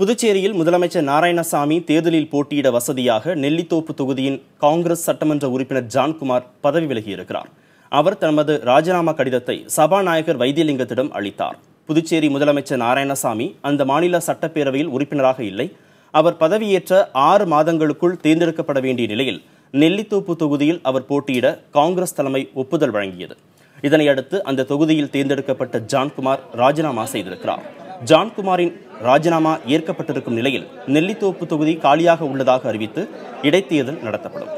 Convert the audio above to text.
புதுச்சேரியில் முதலமைச்சர் நாராயணசாமி தேர்தலில் போட்டியிட வசதியாக நெல்லித்தோப்பு தொகுதியின் காங்கிரஸ் சட்டமன்ற உறுப்பினர் ஜான்குமார் பதவி விலகியிருக்கிறார் அவர் தமது ராஜினாமா கடிதத்தை சபாநாயகர் வைத்தியலிங்கத்திடம் அளித்தார் புதுச்சேரி முதலமைச்சர் நாராயணசாமி அந்த மாநில சட்டப்பேரவையில் உறுப்பினராக இல்லை அவர் பதவியேற்ற ஆறு மாதங்களுக்குள் தேர்ந்தெடுக்கப்பட வேண்டிய நிலையில் நெல்லித்தோப்பு தொகுதியில் அவர் போட்டியிட காங்கிரஸ் தலைமை ஒப்புதல் வழங்கியது இதனையடுத்து அந்த தொகுதியில் தேர்ந்தெடுக்கப்பட்ட ஜான்குமார் ராஜினாமா செய்திருக்கிறார் ஜான்குமாரின் ராஜினாமா ஏற்கப்பட்டிருக்கும் நிலையில் நெல்லித்தோப்பு தொகுதி காலியாக உள்ளதாக அறிவித்து இடைத்தேர்தல் நடத்தப்படும்